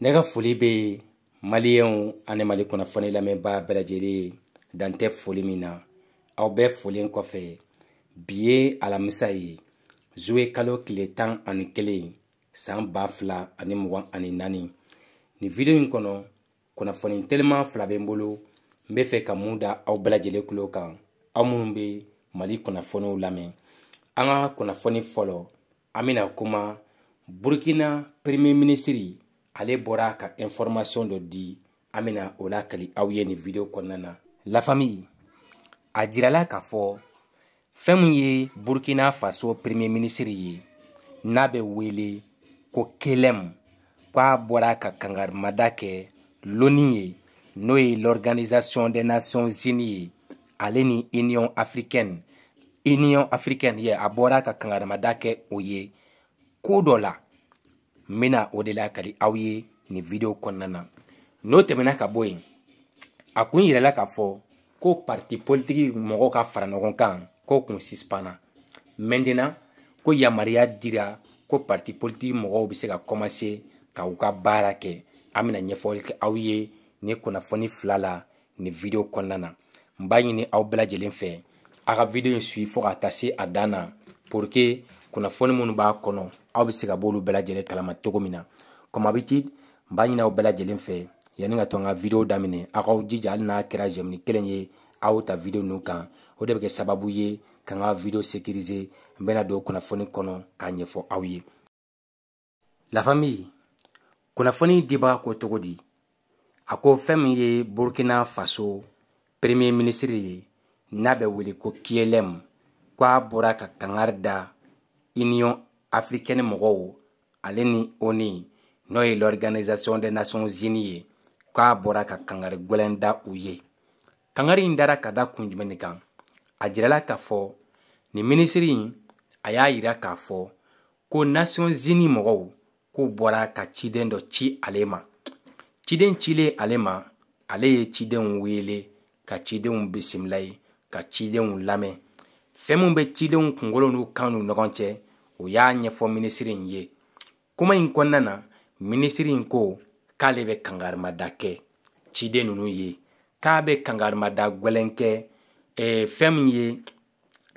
ne ka foli bɛ maliyɛnw ani mali kunnafoni lamɛnbaa bɛɛ lajɛlen dan tɛ foli min na aw bɛɛ folen kɔfɛ bi ye alamisa ye zuwe kalo tile tan ani kelen san ba fila ani mugan ani naani nin video in kɔnɔ kunnafoni telima fila bɛ n bolo n bɛ fɛ ka mun da aw bɛɛ lajɛlen tulo kan aw minnu bɛ mali kunnafoniw lamɛn an ka kunnafoni fɔlɔ an bɛna kuma burukina premier minisiri ale bɔra ka information dɔ di an bena o lakali aw ye nin video kɔnɔna na la famille a jirala k'a fɔ fɛɛn min ye burkina faso premier minisiri ye n'a bɛ wele ko kelem k'a bɔra ka kangarimada kɛ loni ye n'o ye l'organisation des nations unis ye ale ni union africaine union africaine ye a bɔra ka kangarimada kɛ o ye koo dɔ la n bɛna o de lakali aw ye nin video kɔnɔna na n'o tɛmɛna ka bɔ yen a kun yirala k'a fɔ ko parti politiki mɔgɔw ka fara ɲɔgɔn kan ko kun suspana maintenant ko yamaruya dira ko parti politiki mɔgɔw bɛ se ka commencer ka u ka baara kɛ an bɛna ɲɛfɔli kɛ aw ye nin kunnafoni fila la nin video kɔnɔna na n b'a ɲini aw bɛɛ lajɛlen fɛ a ka video in suit fo ka taa se a dan na pour que kunnafoni minnu b'a kɔnɔ aw bɛ se ka b'olu bɛɛ lajɛlen kalama cogo min na comme habitude n b'a ɲini aw bɛɛ lajɛlen fɛ yanni ka to an ka video daminɛ aw k'aw jija hali n'a kɛra jɛmini kelen ye aw ta video ninnu kan o de bɛ kɛ sababu ye ka n ka video sécuriser n bɛna don kunnafoni kɔnɔ k'a ɲɛfɔ aw ye la famille kunnafoni dibaga ko cogo di a ko fɛn min ye burkina faso premier ministre ye n'a bɛ wele ko kielɛm ko a bɔra ka kangari da Union Africaine mɔgɔw ale ni ONU n'o ye l'Organisation des Nations Unies ye k'a bɔra ka kangari gwɛlɛn da u ye kangari in dara ka da kun jumɛn de kan a jirala k'a fɔ nin minisiri in a y'a yira k'a fɔ ko Nations Unies mɔgɔw k'u bɔra ka ciden dɔ ci ale ma ciden cilen ale ma ale ye cidenw wele ka cidenw bisimila ye ka cidenw lamɛn fɛn min bɛ cidenw kunkolo n'u kan n'u ɲɔgɔn cɛ o y'a ɲɛfɔ minisiri in ye kuma in kɔnɔna na minisiri in ko k'ale bɛ kangarimada kɛ ciden ninnu ye k'a bɛ kangarimada gwɛlɛn kɛ eh, fɛn min ye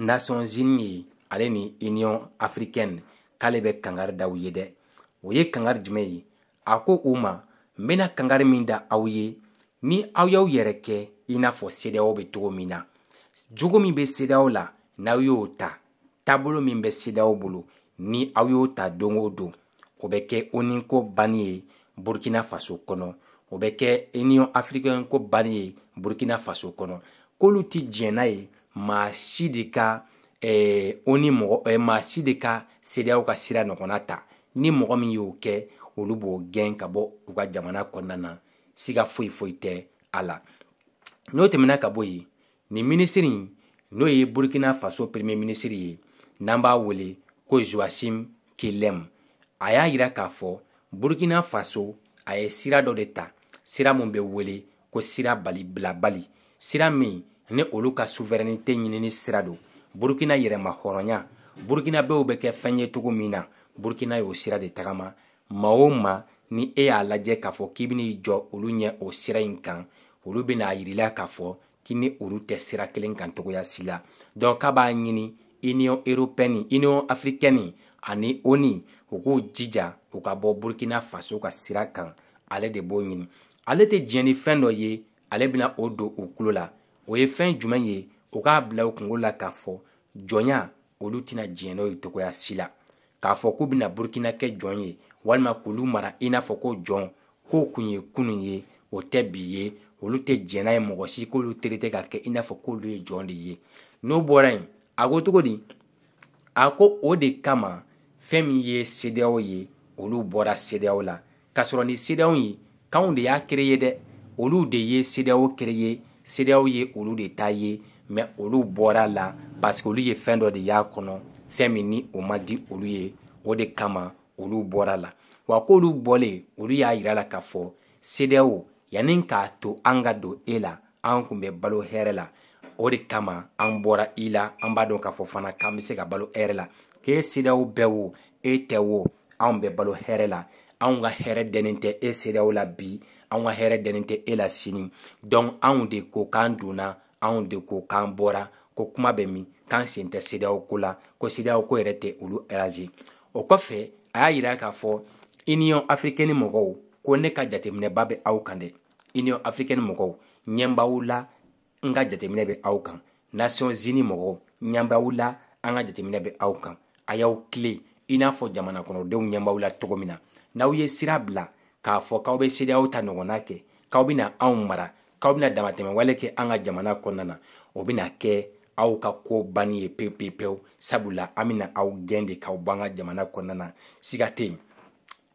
nations unis ye ale ni union africaine k'ale bɛ kangari da u ye dɛ o ye kangari jumɛn ye a ko u ma n bɛna kangari min da aw ye ni aw y'aw yɛrɛ kɛ i n'a fɔ sedeyaw bɛ cogo min na jogo min bɛ sedeyaw la n'aw y'o ta taabolo min bɛ sedaw bolo ni aw y'o ta don o don o bɛ kɛ oninko banni ye burkina faso kɔnɔ o bɛ kɛ union africaine ko banni ye burkina faso kɔnɔ k'olu tɛ diɲɛ n'a ye maa si de ka ɛɛ oni mɔgɔ ɛɛ maa si de ka sedaw ka sira ɲɔgɔnna ta ni mɔgɔ min y'o kɛ olu b'o gɛn ka bɔ u ka jamana kɔnɔna na siga foyi foyi tɛ a la n'o tɛmɛna ka bɔ yen nin minisiri in n'o ye burkina faso premier minisiri ye n'an b'a wele ko joachim kelem a y'a yira k'a fɔ burkina faso a ye sira dɔ de ta sira min bɛ wele ko sira balibilabali sira min ni olu ka suwɛrɛnite ɲinini sira don burkina yɛrɛma hɔrɔnya burkinabew bɛ kɛ fɛn ye cogo min na burkina y'o sira de tagama ma o ma ni e y'a lajɛ k'a fɔ k'i ben'i jɔ olu ɲɛ o sira ɲi kan olu ben'a yirila k'a fɔ k'i ni olu tɛ sira kelen kan togoya si la donk k'a b'a ɲini union européenne union africaine ani oni u k'u jija u ka bɔ burkina faso ka sira kan ale de b'o ɲini ale tɛ diɲɛ ni fɛn dɔ ye ale bena o don u kulo la o ye fɛn jumɛn ye u k'a bila u kungo la k'a fɔ jɔnya olu tɛna diɲɛ n'o ye togoya si la k'a fɔ k'u bena burkina kɛ jɔn ye walima k'olu mara i n'a fɔ ko jɔn k'o kun ye kunu ye o tɛ bi ye olu tɛ diɲɛ n'a ye mɔgɔ si k'olu terete ka kɛ i n'a fɔ k'olu ye jɔn de ye n'o bɔra yen a ko cogo di a ko o de kama fɛn min ye sedeyaw ye olu bɔra sedeyaw la k'a sɔrɔ ni sedeyaw ye kanw de y'a kere ye dɛ olu de ye sedeyaw kere ye sedeyaw ye olu de ta ye mɛ olu bɔra la parce que olu ye fɛn dɔ de y'a kɔnɔ fɛn min ni o ma di olu ye o de kama olu bɔra la wa k'olu bɔlen olu y'a yira la k'a fɔ sedeyaw yanni k'a to an ka don e la an kun bɛ balo hɛrɛ la o de kama an bɔra i la an b'a dɔn k'a fɔ fana k'an bɛ se ka balo hɛrɛ la k'e sedaw bɛɛ wo e tɛ wo anw bɛ balo hɛrɛ la anw ka hɛrɛ dɛnnen tɛ e sedaw la bi anw ka hɛrɛ dɛnnen tɛ e la sini dɔnku anw de ko k'an donna anw de ko k'an bɔra ko kuma bɛ min k'an sen tɛ sedaw ko la ko sedaw ko yɛrɛ tɛ olu araze o kɔfɛ a y'a yira k'a fɔ union africaine mɔgɔw ko ne ka jateminɛba bɛ aw kan dɛ union africaine mɔgɔw ɲɛ b'aw la n ka jateminɛ bɛ aw kan nations unis mɔgɔw ɲɛbaw la an ka jateminɛ bɛ aw kan a y'aw tile i n'a fɔ jamana kɔnɔdenw ɲɛbaw la cogo min na n'aw ye sira bila k'a fɔ k'aw bɛ seereyaw ta ɲɔgɔnna kɛ k'aw bɛna anw mara k'aw bɛna damatɛmɛwale kɛ an ka jamana kɔnɔna na o bɛna kɛ aw ka ko banni ye pewu pewu pewu sabula an bɛna aw gɛn de k'aw bɔ an ka jamana kɔnɔna na siga tɛ yen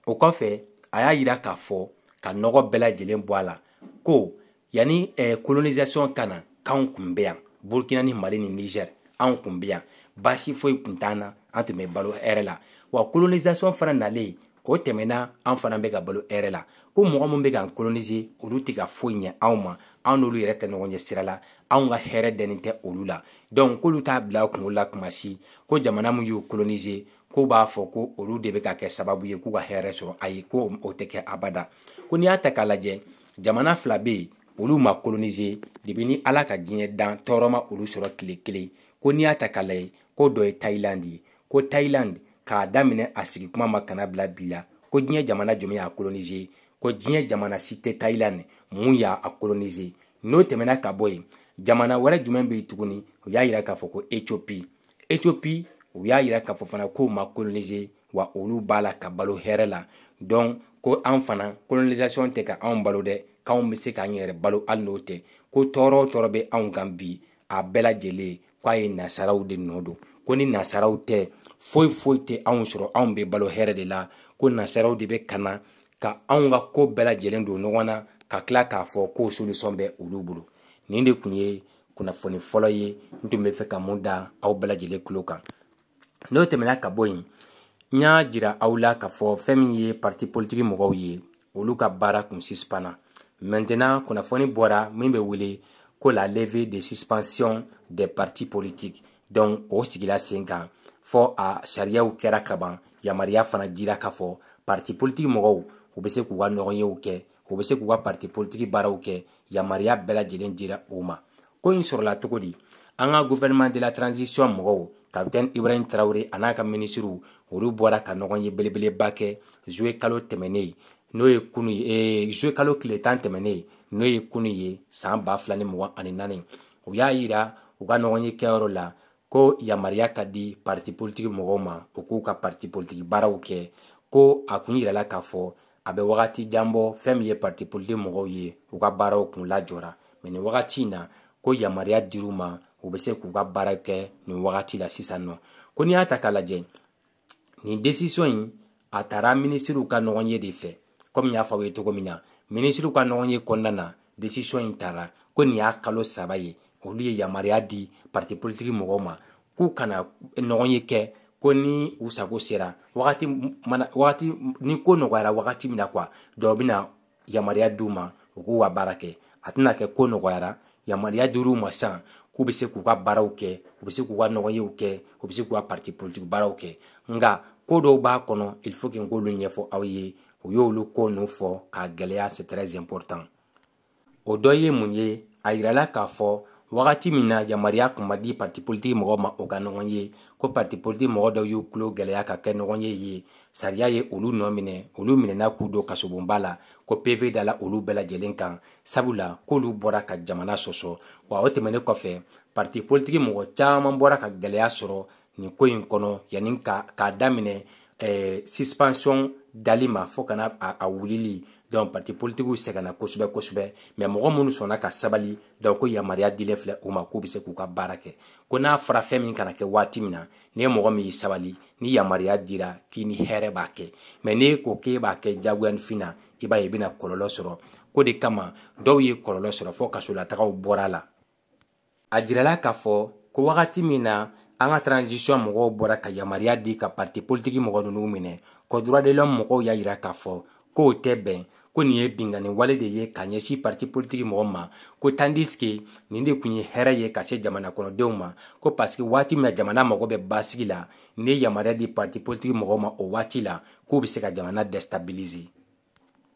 o kɔfɛ a y'a yira k'a fɔ ka nɔgɔ bɛɛ lajɛlen bɔ a la ko yani eh, colonisation kana k'anw kun bɛ yan burkina ni mali ni niger anw kun bɛ yan baasi foyi kun t'an na an tun bɛ balo hɛrɛ la wa colonisation fana nalen o tɛmɛna an fana bɛ ka balo hɛrɛ la ko mɔgɔ min bɛ k'an coloniser olu tɛ ka foyi ɲɛ anw ma anw n'olu yɛrɛ tɛ ɲɔgɔn ɲɛ sira la anw ka hɛrɛ dɛnni tɛ olu la donc k'olu t'a bila a kunkolo la kuma si ko jamana min y'u coloniser ko b'a fɔ ko olu de bɛ ka kɛ sababu ye k'u ka hɛrɛ sɔrɔ ayi ko o tɛ kɛ abada ko n'i y'a ta k'a lajɛ jamana fila bɛ yen olu ma kolonize debi ni ala ka diɲɛ dan tɔɔrɔ ma olu sɔrɔ tile kelen ko n'i y'a ta k'a lajɛ ko dɔ ye tayilandi ye ko tayilandi k'a daminɛ a sigi kuma ma kana bila bi la ko diɲɛ jamana jumɛn y'a kolonize ko diɲɛ jamana si tɛ tayilandi mun y'a kolonize n'o tɛmɛna ka bɔ yen jamana wɛrɛ jumɛn bɛ yen tuguni u y'a yira k'a fɔ ko etiyopi etiyopi u y'a yira k'a fɔ fana k'u ma kolonize wa olu b'a la ka balo hɛrɛ la dɔn ko an fana colonisation tɛ ka anw balo dɛ k'anw be se k'an yɛrɛ balo hali n'o tɛ ko tɔɔrɔ o tɔɔrɔ be anw kan bi a bɛɛ lajɛlen k'a ye nasaraw de nɔ don ko ni nasaraw tɛ foyi foyi tɛ anw sɔrɔ anw be balo hɛrɛ de la ko nasaraw de be kana ka anw ka koo bɛɛ lajɛlen don ɲɔgɔn na ka tila k'a fɔ k'o solisɔn bɛ olu bolo nin de kun ye kunnafoni fɔlɔ ye n tun be fɛ ka mun da aw bɛɛ lajɛlen tulo kan n'o tɛmɛna ka bɔ yen Nya dira jira kafo k'a parti politique mɔgɔw Uluka bara bara kun maintenant kuna foni bora bɛ wele ko la levée de suspension des partis politiques donc osigila sigila cinq ans, Sharia a charia ou kerakaban, ya fana Jira k'a parti politique mouro, u bese se k'u ou u bɛ k'u ka parti bara baaraw ke ya bɛɛ bela dira jira uma ko la la tokodi di gouvernement de la transition mouro, kapitɛni ibrahim tarawure a n'a ka minisiriw olu bɔra ka ɲɔgɔn ye belebeleba kɛ zuwe kalo tɛmɛnen n'o ye kunu ye zuwe kalo tile tan tɛmɛnen n'o ye kunu ye saan ba fila ni mugan ani naani u y'a yira u ka ɲɔgɔn ye kɛyɔrɔ la ko yamariya ka di parti politiki mɔgɔw ma u k'u ka parti politiki baaraw kɛ ko a kun yirala k'a fɔ a bɛ wagati jan bɔ fɛn min ye parti politiki mɔgɔw ye u ka baaraw kun lajɔra mɛ nin wagati in na ko yamariya dir'u ma u bɛ se k'u ka baara kɛ nin wagati la sisan nɔ ko n'i y'a ta k'a lajɛ nin desisɔn in a taara minisiriw ka ɲɔgɔn ye de fɛ komi y'a fɔ aw ye cogo min na minisiriw ka ɲɔgɔn ye kɔnɔna na desisɔn in taara ko nin y'a kalo saba ye olu ye yamaruya di parti politique mɔgɔw ma k'u kana ɲɔgɔn ye kɛ ko ni u sago sera wagati mana wagati ni ko nɔgɔyara wagati min na kuwa dɔw bɛna yamaruya di u ma u k'u ka baara kɛ a tɛna kɛ ko nɔgɔyara yamaruya dir'u ma sisan k'u bɛ se k'u ka baaraw kɛ u bɛ se k'u ka ɲɔgɔnyew kɛ u bɛ se k'u ka parti politique baaraw kɛ nka ko dɔw b'a kɔnɔ il faut que n k'olu ɲɛfɔ aw ye u y'olu ko ninnu fɔ k'a gɛlɛya c'est très important o dɔ ye mun ye a yirala k'a fɔ wagati min na yamariya kun ma di parti politiki mɔgɔw ma o ka ɲɔgɔn ye ko parti politiki mɔgɔ dɔw y'u kulo gwɛlɛya ka kɛ ɲɔgɔn ye ye sariya ye olu nɔ minɛ olu minɛna k'u don kasobonba la ko pv dala olu bɛɛ lajɛlen kan sabula k'olu bɔra ka jamana sɔsɔ wa o tɛmɛnen kɔfɛ parti politiki mɔgɔ caaman bɔra ka gwɛlɛya sɔrɔ nin ko ɲi kɔnɔ yani k'a daminɛ eh, suspension dali ma fɔɔ kana a, a wulili donc parti politikiw sɛgɛnna kosɛbɛ kosɛbɛ mɛ mɔgɔ minnu sɔnna ka sabali donc ko yamariya dilen filɛ u ma k'u be se k'u ka baara kɛ ko n'a fara fɛn min kana kɛ waati min na ni ye mɔgɔ min y'i sabali ni yamariya dira k'i ni hɛɛrɛ b'a kɛ mɛ n'e ko k'e b'a kɛ jagoyanifin na i b'a ye i bena kɔlɔlɔ sɔrɔ ko de kama dɔw ye kɔlɔlɔ sɔrɔ fɔɔ kasolatagaw bɔra la a jirala k'a fɔ ko wagati min na an ka transisiɔn mɔgɔw bɔra ka yamariya di ka parti politiki mɔgɔ nunu minɛ ko droit de l'homme mɔgɔw y'a yira k'a fɔ k'o tɛ bɛn ko nin ye bingani wale de ye ka ɲɛsi parti politiki mɔgɔ ma ko tandiske nin de kun ye hɛrɛ ye ka se jamana kɔnɔdenw ma ko parsike waati mina jamana mago bɛ basigi la ne yamariya di parti politiki mɔgɔ ma o waati la k'u be se ka jamana destabilize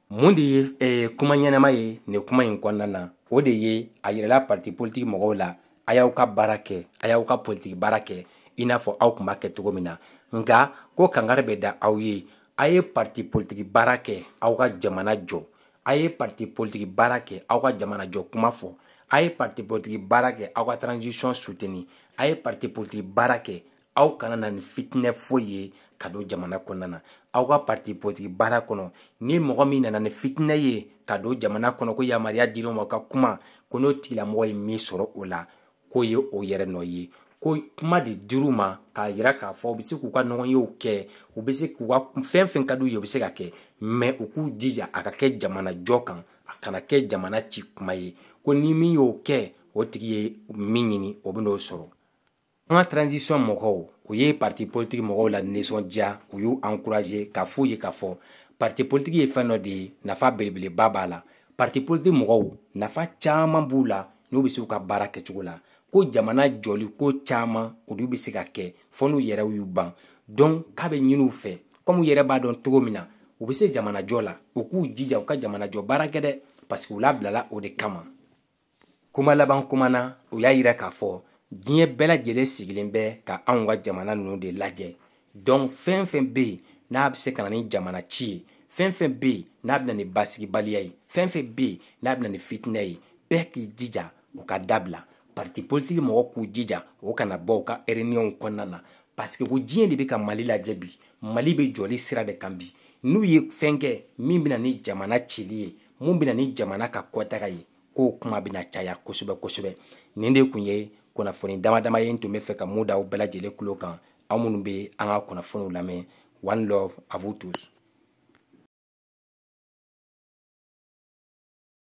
mun de ye eh, kuma ɲɛnama ye nin kuma ɲi kɔnna na o de ye a yirɛla parti politiki mɔgɔw la a y'aw ka baara kɛ a y'aw ka politiki baara kɛ i n'a fɔ aw kun b'a kɛ cogo min na nga ko kangari bɛ da aw ye a ye parti politiki baara kɛ aw ka jamana jɔ a ye parti politiki baara kɛ aw ka jamana jɔ kuma fɔ a ye parti politiki baara kɛ aw ka transition suteni a ye parti politiki baara kɛ aw kana na ni fitinɛ foyi ye ka don jamana kɔnɔna na aw ka parti politiki baara kɔnɔ ni mɔgɔ min nana ni fitinɛ ye ka don jamana kɔnɔ ko yamariya dir'o ma ka kuma ko n'o tigilamɔgɔ ye min sɔrɔ o la k'o ye o yɛrɛ nɔ ye ko kuma de dir'u ma k'a yira k'a fɔ u be se k'u ka ɲɔgɔn yew kɛ u be se k'u ka fɛn fɛn ka d'u ye u be se ka kɛ mɛ u k'u jija a ka kɛ jamana jɔ kan a kana kɛ jamana ci kuma ye ko ni min y'o kɛ o tigi ye min ɲini o ben'o sɔrɔ an ka transisiɔn mɔgɔw u ye parti politiki mɔgɔw la ninsɔndiya u y'u ankuraze ka fuu ye k'a fɔ parti politiki ye fɛn dɔ de ye nafa belebeleba b'a la parti politiki mɔgɔw nafa caaman b'u la n'u be se u ka baara kɛcogo la ko jamana jɔliko caman olu bɛ se ka kɛ fɔ n'u yɛrɛ y'u ban donc k'a bɛ ɲini u fɛ komi u yɛrɛ b'a dɔn cogo min na u bɛ se jamanajɔ la u k'u jija u ka jamanajɔ baara kɛ dɛ parce u labilala o de kama kuma laban kuma na u y'a yira k'a fɔ diɲɛ bɛɛ lajɛlen sigilen bɛ ka anw ka jamana ninnu de lajɛ donc fɛn fɛn bɛ yen n'a bɛ se ka na ni jamana ci ye fɛn fɛn bɛ yen n'a bɛ na ni basigibaliya ye fɛn fɛn bɛ yen n'a bɛ na ni fitinɛ ye bɛɛ k'i jija o ka dabila parti politiki mɔgɔ k'u jija o kana bɔ u ka réunion kɔnɔna na parce que ko diɲɛ de bɛ ka mali lajɛ bi mali bɛ jɔli sira de kan bi n'u ye fɛn kɛ min bɛ na ni jamana cili ye mun bɛ na ni jamana ka kɔtaga ye k'o kuma bɛ na caya kosɛbɛ kosɛbɛ nin de tun ye kunnafoni dama dama ye n tun bɛ fɛ ka mun da aw bɛɛ lajɛlen tulo kan aw minnu bɛ an ka kunnafoniw lamɛn one love à vous tous